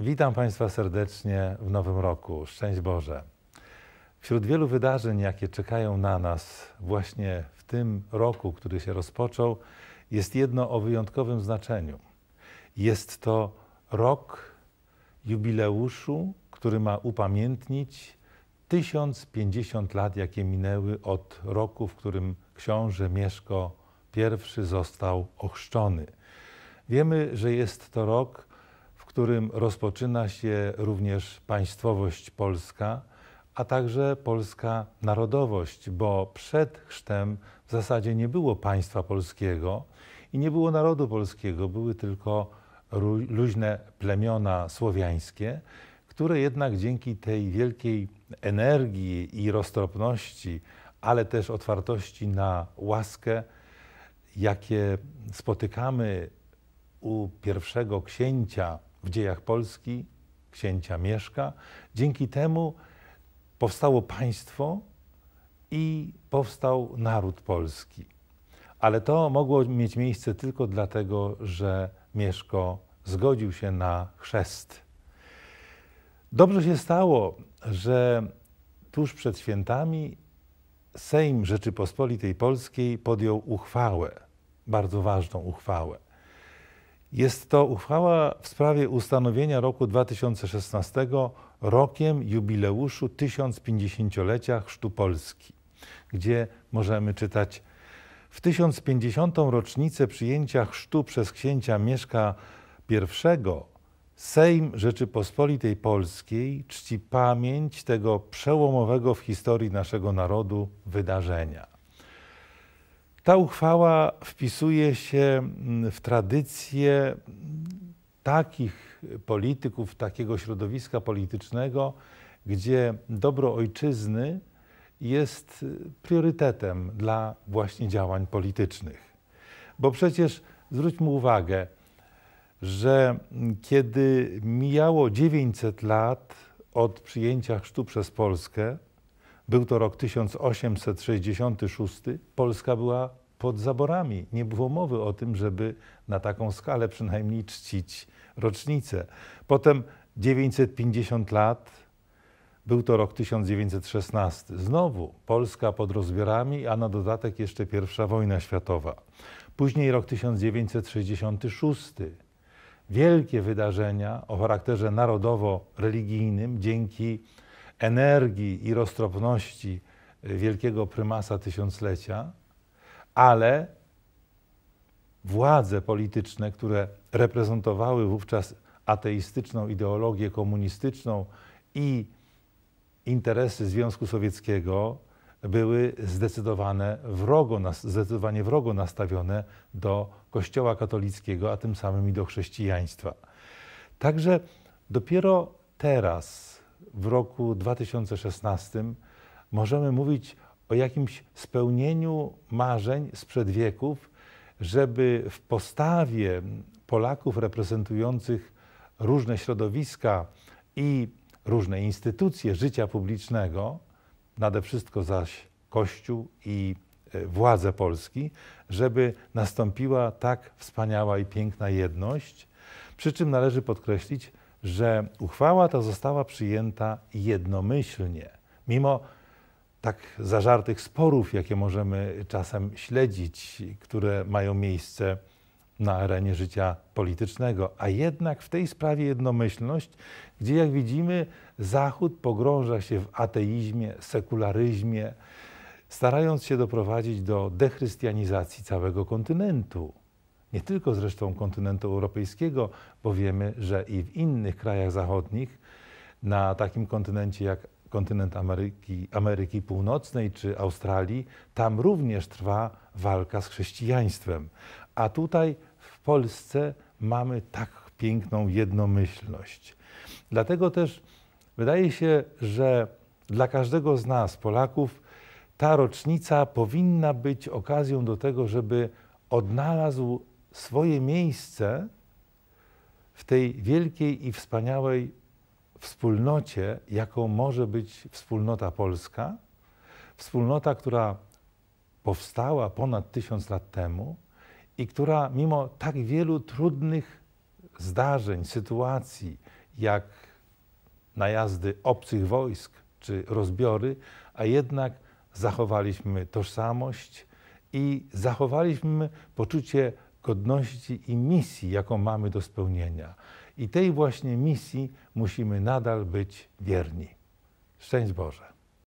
Witam Państwa serdecznie w nowym roku. Szczęść Boże. Wśród wielu wydarzeń, jakie czekają na nas właśnie w tym roku, który się rozpoczął, jest jedno o wyjątkowym znaczeniu. Jest to rok jubileuszu, który ma upamiętnić 1050 lat, jakie minęły od roku, w którym książę Mieszko I został ochrzczony. Wiemy, że jest to rok, którym rozpoczyna się również państwowość polska, a także polska narodowość, bo przed chrztem w zasadzie nie było państwa polskiego i nie było narodu polskiego, były tylko luźne plemiona słowiańskie, które jednak dzięki tej wielkiej energii i roztropności, ale też otwartości na łaskę, jakie spotykamy u pierwszego księcia w dziejach Polski, księcia Mieszka. Dzięki temu powstało państwo i powstał naród polski. Ale to mogło mieć miejsce tylko dlatego, że Mieszko zgodził się na chrzest. Dobrze się stało, że tuż przed świętami Sejm Rzeczypospolitej Polskiej podjął uchwałę, bardzo ważną uchwałę. Jest to uchwała w sprawie ustanowienia roku 2016 rokiem jubileuszu 1050-lecia Chrztu Polski, gdzie możemy czytać w 1050. rocznicę przyjęcia chrztu przez księcia Mieszka I Sejm Rzeczypospolitej Polskiej czci pamięć tego przełomowego w historii naszego narodu wydarzenia. Ta uchwała wpisuje się mm, w tradycję mm, takich polityków, takiego środowiska politycznego, gdzie dobro ojczyzny jest y, priorytetem dla właśnie działań politycznych. Bo przecież zwróćmy uwagę, że mm, kiedy mijało 900 lat od przyjęcia chrztu przez Polskę, był to rok 1866. Polska była pod zaborami. Nie było mowy o tym, żeby na taką skalę przynajmniej czcić rocznicę. Potem 950 lat, był to rok 1916. Znowu Polska pod rozbiorami, a na dodatek jeszcze pierwsza wojna światowa. Później rok 1966. Wielkie wydarzenia o charakterze narodowo-religijnym dzięki energii i roztropności y, wielkiego prymasa tysiąclecia, ale władze polityczne, które reprezentowały wówczas ateistyczną ideologię komunistyczną i interesy Związku Sowieckiego, były zdecydowane wrogo, zdecydowanie wrogo nastawione do Kościoła katolickiego, a tym samym i do chrześcijaństwa. Także dopiero teraz, w roku 2016 możemy mówić o jakimś spełnieniu marzeń sprzed wieków, żeby w postawie Polaków reprezentujących różne środowiska i różne instytucje życia publicznego, nade wszystko zaś Kościół i e, władze Polski, żeby nastąpiła tak wspaniała i piękna jedność. Przy czym należy podkreślić, że uchwała ta została przyjęta jednomyślnie, mimo tak zażartych sporów, jakie możemy czasem śledzić, które mają miejsce na arenie życia politycznego, a jednak w tej sprawie jednomyślność, gdzie jak widzimy, Zachód pogrąża się w ateizmie, sekularyzmie, starając się doprowadzić do dechrystianizacji całego kontynentu nie tylko zresztą kontynentu europejskiego, bo wiemy, że i w innych krajach zachodnich, na takim kontynencie jak kontynent Ameryki, Ameryki Północnej czy Australii, tam również trwa walka z chrześcijaństwem. A tutaj w Polsce mamy tak piękną jednomyślność. Dlatego też wydaje się, że dla każdego z nas, Polaków, ta rocznica powinna być okazją do tego, żeby odnalazł swoje miejsce w tej wielkiej i wspaniałej wspólnocie, jaką może być wspólnota polska, wspólnota, która powstała ponad tysiąc lat temu i która mimo tak wielu trudnych zdarzeń, sytuacji, jak najazdy obcych wojsk czy rozbiory, a jednak zachowaliśmy tożsamość i zachowaliśmy poczucie godności i misji, jaką mamy do spełnienia. I tej właśnie misji musimy nadal być wierni. Szczęść Boże.